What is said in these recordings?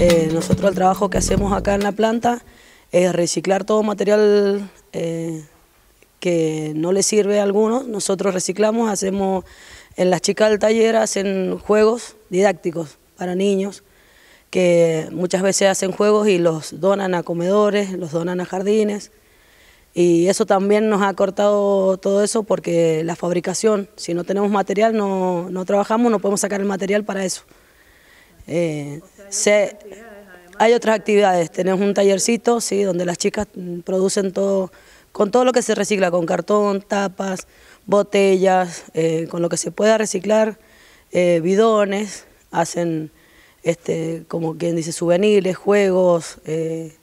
Eh, nosotros el trabajo que hacemos acá en la planta es reciclar todo material eh, que no le sirve a algunos. Nosotros reciclamos, hacemos, en las chicas del taller hacen juegos didácticos para niños, que muchas veces hacen juegos y los donan a comedores, los donan a jardines. Y eso también nos ha cortado todo eso porque la fabricación, si no tenemos material, no, trabajamos, no podemos sacar el material para eso. Eh, se, hay otras actividades, tenemos un tallercito, sí, donde las chicas producen todo, con todo lo que se recicla, con cartón, tapas, botellas, eh, con lo que se pueda reciclar, eh, bidones, hacen, este, como quien dice, souvenirs, juegos, eh,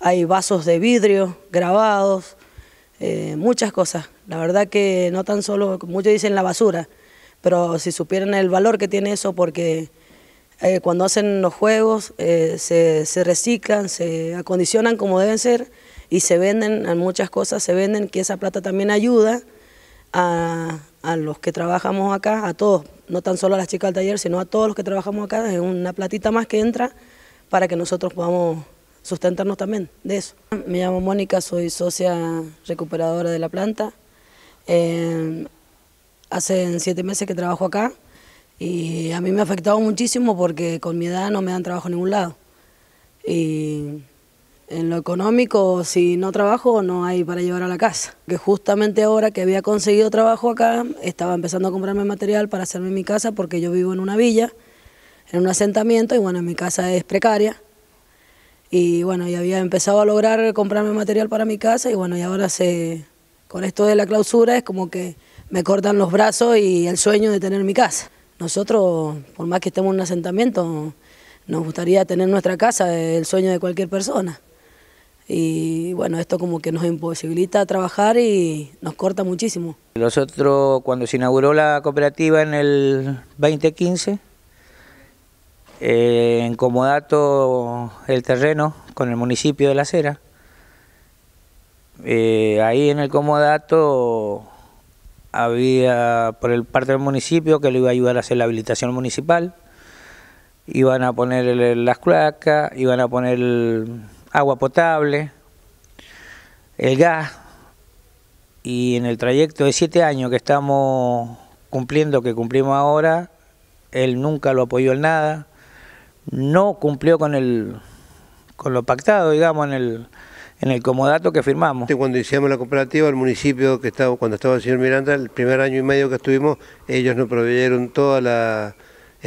hay vasos de vidrio grabados, muchas cosas. La verdad que no tan solo, muchos dicen la basura, pero si supieran el valor que tiene eso, porque eh, cuando hacen los juegos eh, se, reciclan, se acondicionan como deben ser y se venden, muchas cosas se venden, que esa plata también ayuda a, los que trabajamos acá, a todos, no tan solo a las chicas del taller, sino a todos los que trabajamos acá, es una platita más que entra para que nosotros podamos sustentarnos también de eso. Me llamo Mónica, soy socia recuperadora de la planta. Eh, hace siete meses que trabajo acá. Y a mí me ha afectado muchísimo porque con mi edad no me dan trabajo en ningún lado. Y en lo económico, si no trabajo, no hay para llevar a la casa. Que justamente ahora que había conseguido trabajo acá, estaba empezando a comprarme material para hacerme mi casa porque yo vivo en una villa, en un asentamiento, y bueno, mi casa es precaria. Y bueno, ya había empezado a lograr comprarme material para mi casa y bueno, y ahora se, con esto de la clausura es como que me cortan los brazos y el sueño de tener mi casa. Nosotros, por más que estemos en un asentamiento, nos gustaría tener nuestra casa, el sueño de cualquier persona. Y bueno, esto como que nos imposibilita trabajar y nos corta muchísimo. Nosotros cuando se inauguró la cooperativa en el 2015, eh, en comodato el terreno con el municipio de La Cera. Eh, ahí en el comodato había por el parte del municipio que le iba a ayudar a hacer la habilitación municipal, iban a poner las cloacas, iban a poner agua potable, el gas, y en el trayecto de siete años que estamos cumpliendo, que cumplimos ahora, él nunca lo apoyó en nada, no cumplió con el con lo pactado, digamos, en el en el comodato que firmamos. Este, cuando iniciamos la cooperativa, el municipio que estaba, cuando estaba el señor Miranda, el primer año y medio que estuvimos, ellos nos proveyeron toda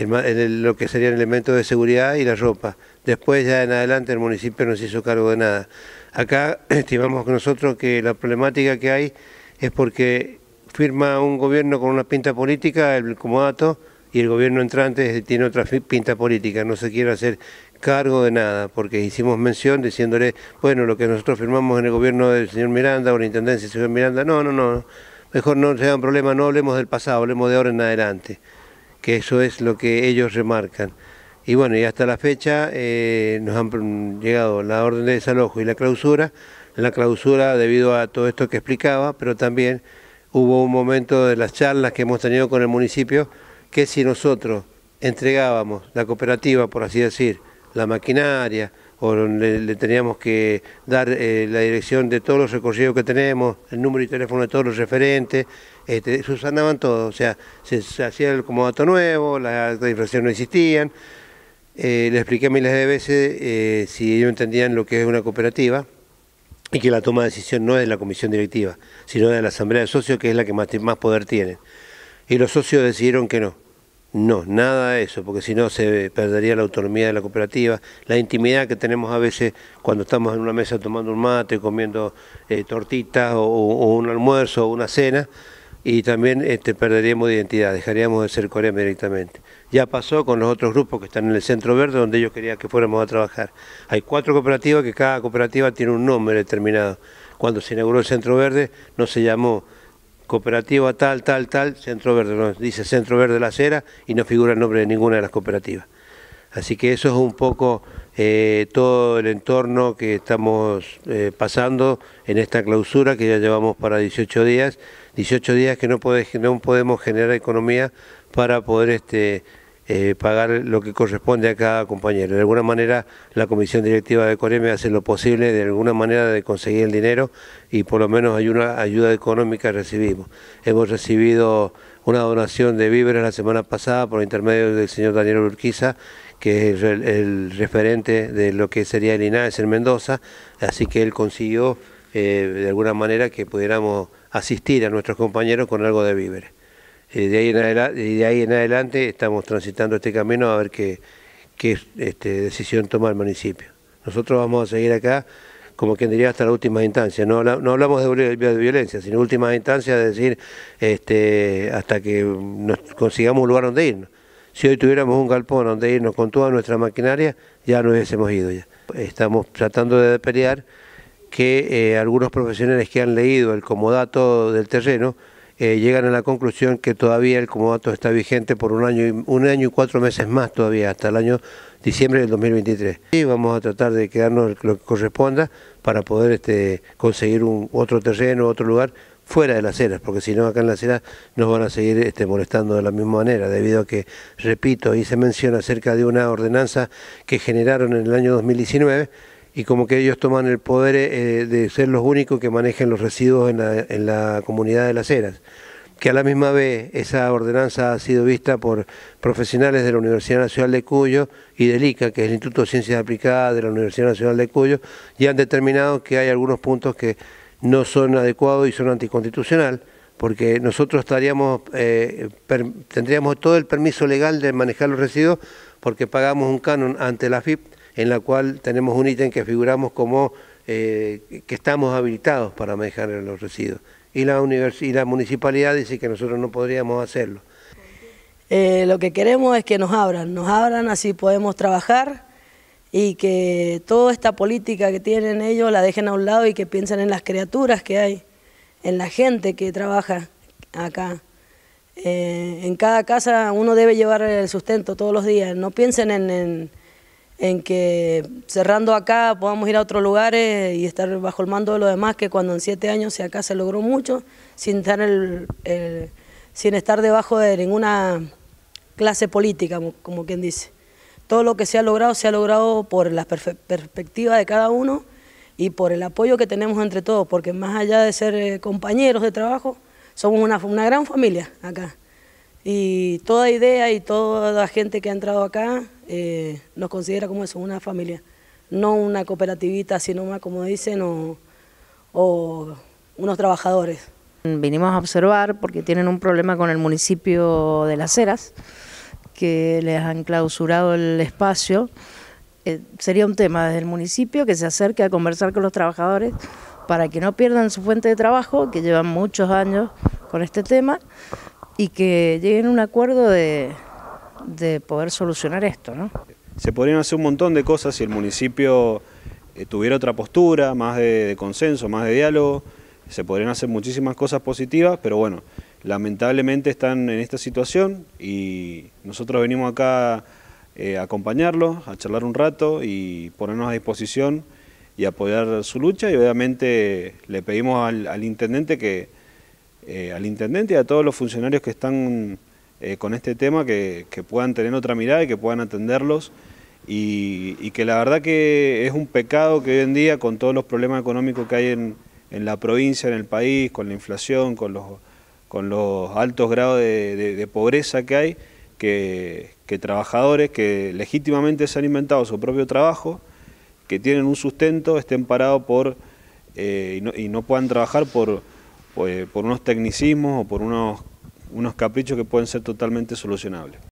lo que serían elementos de seguridad y la ropa. Después ya en adelante el municipio no se hizo cargo de nada. Acá estimamos nosotros que la problemática que hay es porque firma un gobierno con una pinta política, el comodato, y el gobierno entrante tiene otra pinta política, no se quiere hacer cargo de nada, porque hicimos mención diciéndole, bueno, lo que nosotros firmamos en el gobierno del señor Miranda o la intendencia del señor Miranda, no, no, no, mejor no sea un problema, no hablemos del pasado, hablemos de ahora en adelante, que eso es lo que ellos remarcan. Y bueno, y hasta la fecha eh, nos han llegado la orden de desalojo y la clausura, la clausura debido a todo esto que explicaba, pero también hubo un momento de las charlas que hemos tenido con el municipio que si nosotros entregábamos la cooperativa, por así decir, la maquinaria o le, teníamos que dar eh, la dirección de todos los recorridos que tenemos, el número y teléfono de todos los referentes, este, andaban todo, o sea, se, hacía el comodato nuevo, las la infracciones no existían, eh, le expliqué miles de veces eh, si ellos entendían lo que es una cooperativa y que la toma de decisión no es de la comisión directiva, sino de la asamblea de socios, que es la que más, más poder tiene. Y los socios decidieron que no. No, nada de eso, porque si no se perdería la autonomía de la cooperativa, la intimidad que tenemos a veces cuando estamos en una mesa tomando un mate, comiendo eh, tortitas o, un almuerzo o una cena, y también este, perderíamos de identidad, dejaríamos de ser coreanos directamente. Ya pasó con los otros grupos que están en el Centro Verde, donde ellos querían que fuéramos a trabajar. Hay cuatro cooperativas que cada cooperativa tiene un nombre determinado. Cuando se inauguró el Centro Verde no se llamó cooperativa tal, tal, tal, Centro Verde, nos dice Centro Verde La Acera y no figura el nombre de ninguna de las cooperativas. Así que eso es un poco eh, todo el entorno que estamos eh, pasando en esta clausura que ya llevamos para 18 días, 18 días que no, podemos generar economía para poder este, eh, pagar lo que corresponde a cada compañero. De alguna manera la comisión directiva de Coreme hace lo posible de alguna manera de conseguir el dinero y por lo menos hay una ayuda económica que recibimos. Hemos recibido una donación de víveres la semana pasada por intermedio del señor Daniel Urquiza, que es el, referente de lo que sería el INAES en Mendoza, así que él consiguió eh, de alguna manera que pudiéramos asistir a nuestros compañeros con algo de víveres. Eh, y de, ahí en adelante, estamos transitando este camino a ver qué, este, decisión toma el municipio. Nosotros vamos a seguir acá, como quien diría, hasta la última instancia. No, hablamos de, violencia, sino última instancia es decir este, hasta que consigamos un lugar donde irnos. Si hoy tuviéramos un galpón donde irnos con toda nuestra maquinaria, ya no hubiésemos ido ya. Estamos tratando de pelear que eh, algunos profesionales que han leído el comodato del terreno eh, llegan a la conclusión que todavía el comodato está vigente por un año, y, un año y cuatro meses más todavía, hasta el año diciembre del 2023. Y vamos a tratar de quedarnos lo que corresponda para poder este, conseguir un, otro terreno, otro lugar fuera de las ceras, porque si no acá en las ceras nos van a seguir este, molestando de la misma manera, debido a que, repito, ahí se menciona acerca de una ordenanza que generaron en el año 2019 y como que ellos toman el poder eh, de ser los únicos que manejen los residuos en la, comunidad de las Heras. Que a la misma vez esa ordenanza ha sido vista por profesionales de la Universidad Nacional de Cuyo y del ICA, que es el Instituto de Ciencias Aplicadas de la Universidad Nacional de Cuyo, y han determinado que hay algunos puntos que no son adecuados y son anticonstitucional porque nosotros estaríamos, eh, tendríamos todo el permiso legal de manejar los residuos porque pagamos un canon ante la FIP en la cual tenemos un ítem que figuramos como eh, que estamos habilitados para manejar los residuos. Y la, y municipalidad dice que nosotros no podríamos hacerlo. Eh, lo que queremos es que nos abran, nos abran así podemos trabajar y que toda esta política que tienen ellos la dejen a un lado y que piensen en las criaturas que hay, en la gente que trabaja acá. Eh, en cada casa uno debe llevar el sustento todos los días, no piensen en en que cerrando acá podamos ir a otros lugares y estar bajo el mando de los demás, que cuando en siete años acá se logró mucho, sin estar, el, sin estar debajo de ninguna clase política, como, quien dice. Todo lo que se ha logrado, se ha logrado por la perspectiva de cada uno y por el apoyo que tenemos entre todos, porque más allá de ser eh, compañeros de trabajo, somos una, una gran familia acá. Y toda idea y toda la gente que ha entrado acá nos eh, considera como eso, una familia. No una cooperativita, sino más como dicen, o, unos trabajadores. Vinimos a observar porque tienen un problema con el municipio de Las Heras, que les han clausurado el espacio. Eh, sería un tema desde el municipio que se acerque a conversar con los trabajadores para que no pierdan su fuente de trabajo, que llevan muchos años con este tema, y que lleguen a un acuerdo de, de poder solucionar esto. ¿no? Se podrían hacer un montón de cosas si el municipio eh, tuviera otra postura, más de, consenso, más de diálogo, se podrían hacer muchísimas cosas positivas, pero bueno, lamentablemente están en esta situación y nosotros venimos acá eh, a acompañarlos, a charlar un rato y ponernos a disposición y apoyar su lucha y obviamente le pedimos al, intendente que eh, al intendente y a todos los funcionarios que están eh, con este tema, que, puedan tener otra mirada y que puedan atenderlos. Y, que la verdad que es un pecado que hoy en día, con todos los problemas económicos que hay en, la provincia, en el país, con la inflación, con los, con los altos grados de, pobreza que hay, que, trabajadores que legítimamente se han inventado su propio trabajo, que tienen un sustento, estén parados por eh, y, no, puedan trabajar por, eh, por unos tecnicismos o por unos unos caprichos que pueden ser totalmente solucionables.